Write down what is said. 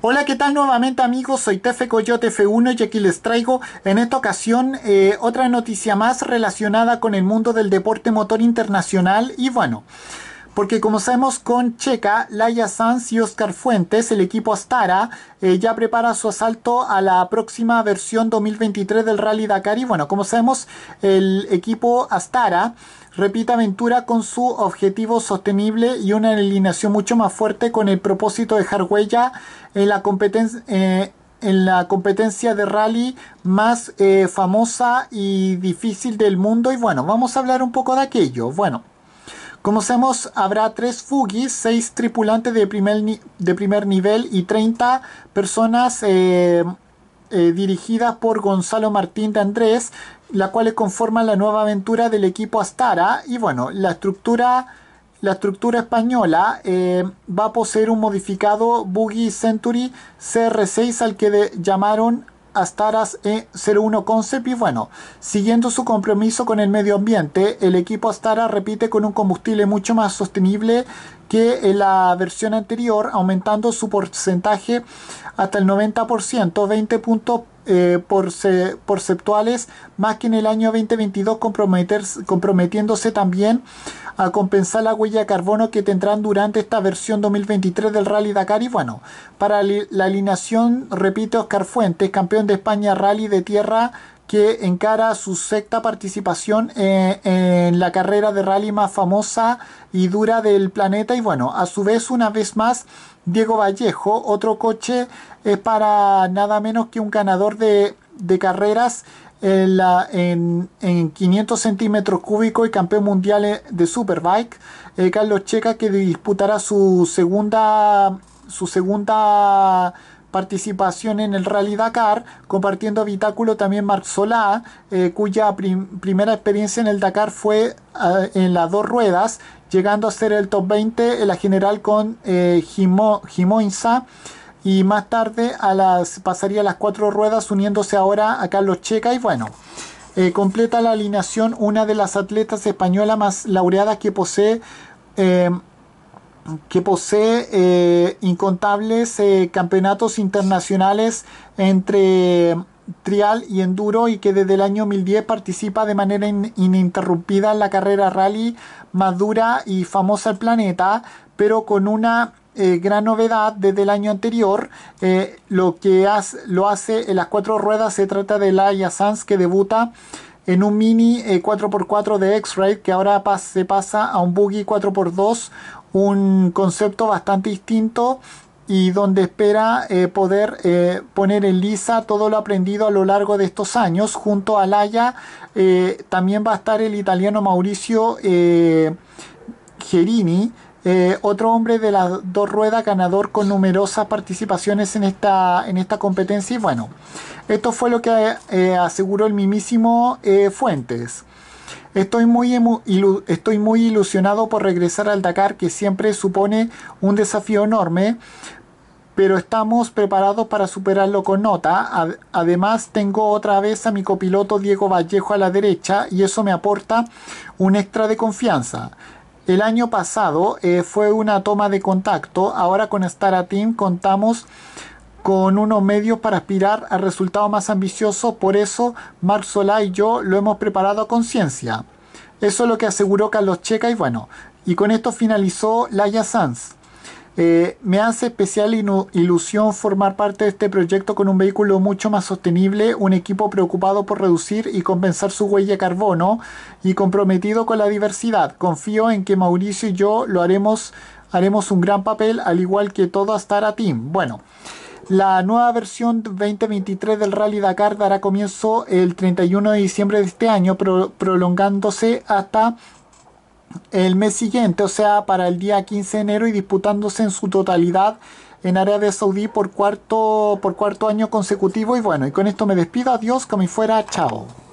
Hola, ¿qué tal nuevamente amigos? Soy Tefe Coyote F1 y aquí les traigo en esta ocasión eh, otra noticia más relacionada con el mundo del deporte motor internacional y bueno porque como sabemos con Checa, Laia Sanz y Oscar Fuentes, el equipo Astara eh, ya prepara su asalto a la próxima versión 2023 del Rally Dakar y bueno, como sabemos el equipo Astara repite aventura con su objetivo sostenible y una alineación mucho más fuerte con el propósito de dejar huella en la competencia eh, en la competencia de rally más eh, famosa y difícil del mundo. Y bueno, vamos a hablar un poco de aquello. Bueno. Como sabemos, habrá tres fugis, seis tripulantes de primer, de primer nivel y 30 personas eh, eh, dirigidas por Gonzalo Martín de Andrés, la cual conforman la nueva aventura del equipo Astara. Y bueno, la estructura... La estructura española eh, va a poseer un modificado Buggy Century CR6 al que llamaron Astaras E01 Concept y bueno, siguiendo su compromiso con el medio ambiente, el equipo Astara repite con un combustible mucho más sostenible que la versión anterior, aumentando su porcentaje hasta el 90%, 20 puntos eh, porceptuales, más que en el año 2022, comprometiéndose también a compensar la huella de carbono que tendrán durante esta versión 2023 del Rally Dakar. Y bueno, para la alineación, repite Oscar Fuentes, campeón de España Rally de Tierra que encara su sexta participación eh, en, la carrera de rally más famosa y dura del planeta. Y bueno, a su vez, una vez más, Diego Vallejo, otro coche, es para nada menos que un ganador de, carreras en, 500 centímetros cúbicos y campeón mundial eh, de Superbike, eh, Carlos Checa, que disputará su segunda, su segunda participación en el Rally Dakar, compartiendo habitáculo también Marc Solá, eh, cuya primera experiencia en el Dakar fue eh, en las dos ruedas, llegando a ser el top 20 en la general con eh, y más tarde a las, pasaría a las cuatro ruedas uniéndose ahora a Carlos Checa y bueno. Eh, completa la alineación una de las atletas españolas más laureadas que posee que posee eh, incontables eh, campeonatos internacionales entre trial y enduro y que desde el año 2010 participa de manera ininterrumpida en la carrera rally más dura y famosa del planeta, pero con una eh, gran novedad desde el año anterior. lo que lo hace en las cuatro ruedas se trata de Laia Sanz que debuta en un mini 4x4 de X-Ray que ahora se pasa a un buggy 4x2, un concepto bastante distinto y donde espera eh, poder eh, poner en lisa todo lo aprendido a lo largo de estos años. Junto a Laia eh, también va a estar el italiano Mauricio Gerini, otro hombre de las dos ruedas, ganador con numerosas participaciones en esta, en esta competencia. Y bueno, esto fue lo que aseguró el mismísimo Fuentes. Estoy muy, estoy muy ilusionado por regresar al Dakar, que siempre supone un desafío enorme, pero estamos preparados para superarlo con nota. además, tengo otra vez a mi copiloto Diego Vallejo a la derecha y eso me aporta un extra de confianza. El año pasado eh, fue una toma de contacto, ahora con Star Team contamos con unos medios para aspirar a resultado más ambicioso, por eso Marc Solá y yo lo hemos preparado a conciencia. Eso es lo que aseguró Carlos Checa y bueno, y con esto finalizó Laia Sanz. Eh, me hace especial ilusión formar parte de este proyecto con un vehículo mucho más sostenible, un equipo preocupado por reducir y compensar su huella de carbono y comprometido con la diversidad. Confío en que Mauricio y yo lo haremos, haremos un gran papel, al igual que todo hasta Team. Bueno. La nueva versión 2023 del Rally Dakar dará comienzo el 31 de diciembre de este año, prolongándose hasta el mes siguiente, o sea, para el día 15 de enero y disputándose en su totalidad en de Saudí por cuarto, por cuarto año consecutivo. Y bueno, y con esto me despido. Adiós, como y fuera. Chao.